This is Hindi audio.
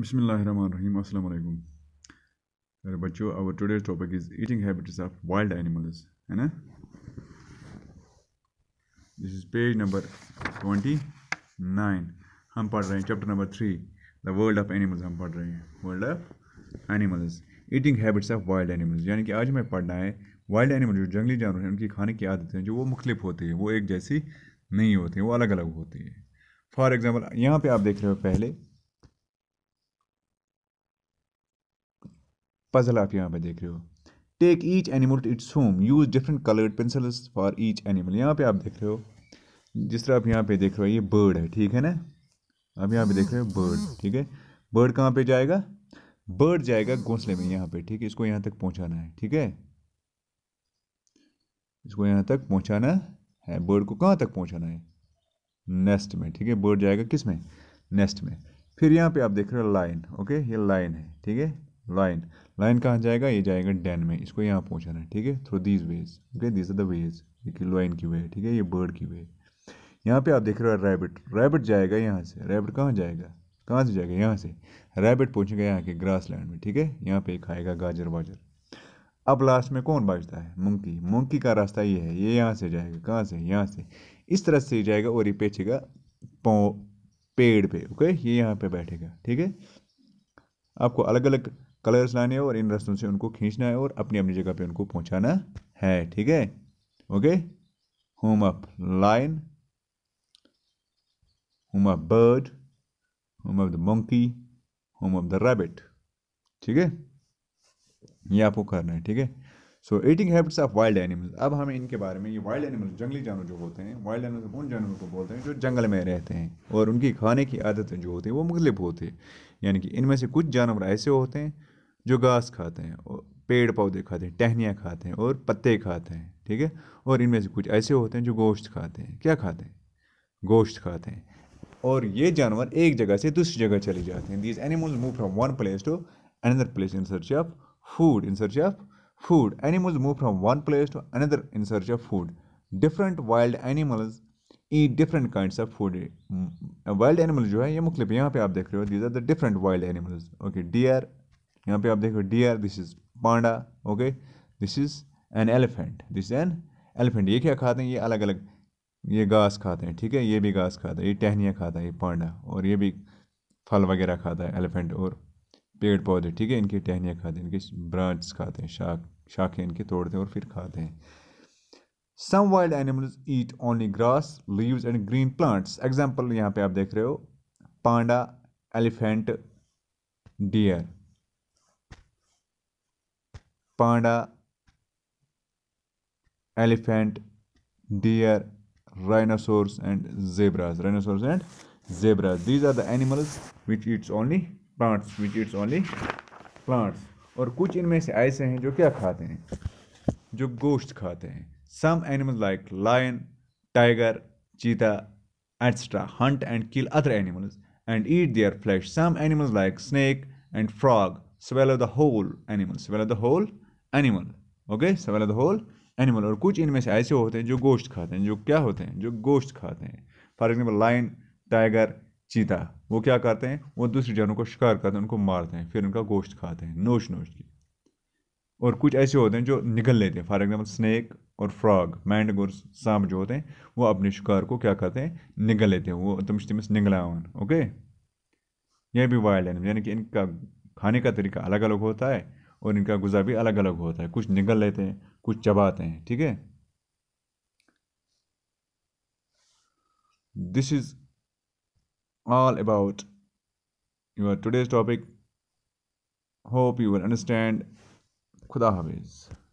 Bismillahirrahmanirrahim. Assalamu alaikum. अरे बच्चों our today topic is eating habits of wild animals है ना this is page number twenty nine हम पढ़ रहे हैं chapter number three the world of animals हम पढ़ रहे हैं world of animals eating habits of wild animals यानी कि आज हमें पढ़ना है वाइल्ड एनिमल जो जंगली जानवर हैं उनकी खाने की आदतें जो वो मुख्तलिफ होती हैं वो एक जैसी नहीं होती वो अलग अलग होती है फॉर एग्ज़ाम्पल यहाँ पर आप देख रहे हो पहले पजल आप यहाँ पे देख रहे हो take each animal to its home use different coloured pencils for each animal यहाँ पे आप देख रहे हो जिस तरह आप यहाँ पे देख रहे हो ये बर्ड है ठीक है ना आप यहाँ पे देख रहे हो बर्ड ठीक है बर्ड कहाँ पे जाएगा बर्ड जाएगा घोंसले में यहाँ पे ठीक है इसको यहाँ तक पहुँचाना है ठीक है इसको यहाँ तक पहुँचाना है बर्ड को कहाँ तक पहुँचाना है नेस्ट में ठीक है बर्ड जाएगा किस में नेस्ट में फिर यहाँ पे आप देख रहे हो लाइन ओके ये लाइन है ठीक है लाइन लाइन कहाँ जाएगा ये जाएगा डैन में इसको यहाँ पहुँचाना है ठीक है through these ways okay these are the ways line की वे है ठीक है ये बर्ड की वे यहाँ पे आप देख रहे हो रैबिट रैबिट जाएगा यहाँ से रैबिट कहाँ जाएगा कहाँ से जाएगा यहाँ से रैबिट पहुँचेगा यहाँ के ग्रास लैंड में ठीक है यहाँ पे खाएगा गाजर वाजर अब लास्ट में कौन बचता है मंकी मंकी का रास्ता ये है ये यहाँ से जाएगा कहाँ से यहाँ से इस तरह से जाएगा और ये पेचेगा पेड़ पे ओके ये यहाँ पे बैठेगा ठीक है आपको अलग अलग कलर्स लाने हैं और इन रस्तों से उनको खींचना है और अपनी अपनी जगह पे उनको पहुंचाना है ठीक है okay home up line home up bird home up the monkey home up the rabbit ठीक है ये आपको करना है ठीक है so eating habits of wild animals अब हमें इनके बारे में ये वाइल्ड एनिमल्स जंगली जानवर जो होते हैं वाइल्ड एनिमल्स उन जानवरों को बोलते हैं जो जंगल में रहते हैं और उनकी खाने की आदतें जो होती हैं वो मुख्तलिफ होती है यानी कि इनमें से कुछ जानवर ऐसे होते हैं जो घास खाते हैं पेड़ पौधे खाते हैं टहनियाँ खाते हैं और पत्ते खाते हैं ठीक है और इनमें से कुछ ऐसे होते हैं जो गोश्त खाते हैं क्या खाते हैं गोश्त खाते हैं और ये जानवर एक जगह से दूसरी जगह चले जाते हैं these animals move from one place to another place in search of food in search of food animals move from one place to another in search of food different wild animals eat different kinds of food wild animals जो है ये मुख्तलिफ यहाँ पे आप देख रहे हो these are the different wild animals okay deer यहाँ पे आप देखो deer this is panda okay this is an elephant this an elephant ये क्या खाते हैं ये अलग अलग ये घास खाते हैं ठीक है ये भी घास खाता है ये टहनियाँ खाता है ये पांडा और ये भी फल वगैरह खाता है एलिफेंट और पेड़ पौधे ठीक है इनके टहनियाँ खाते हैं इनके ब्रांच खाते हैं शाख शाखें इनके तोड़ते हैं और फिर खाते हैं some wild animals eat only grass leaves and green plants example यहाँ पे आप देख रहे हो panda elephant deer panda, elephant, deer, rhinoceros and zebras. Rhinoceros and zebras. These are the animals which eats only plants, which eats only plants. और कुछ इनमें से ऐसे हैं जो क्या खाते हैं जो गोश्त खाते हैं some animals like lion tiger cheetah etcetera hunt and kill and eat their flesh. Some animals like snake and frog swallow the whole animals. swallow the whole animal okay swallow the whole animal और कुछ इनमें से ऐसे होते हैं जो गोश्त खाते हैं जो क्या होते हैं जो गोश्त खाते हैं फॉर एग्जाम्पल लाइन टाइगर चीता वो क्या करते हैं वो दूसरे जानवरों को शिकार करते हैं उनको मारते हैं फिर उनका गोश्त खाते हैं नोच नोच की और कुछ ऐसे होते हैं जो निकल लेते हैं फॉर एग्जाम्पल स्नैक और फ्रॉग मैंड और सांप जो होते हैं वो अपने शिकार को क्या करते हैं निगल लेते हैं वो तम तो तमस निगलावन ओके ये भी वाइल्ड एनिमल यानी कि इनका खाने का तरीका अलग अलग होता है और इनका गुज़ा भी अलग अलग होता है कुछ निगल लेते हैं कुछ चबाते हैं ठीक है this is all about your today's topic hope you will understand खुदा हाफिज़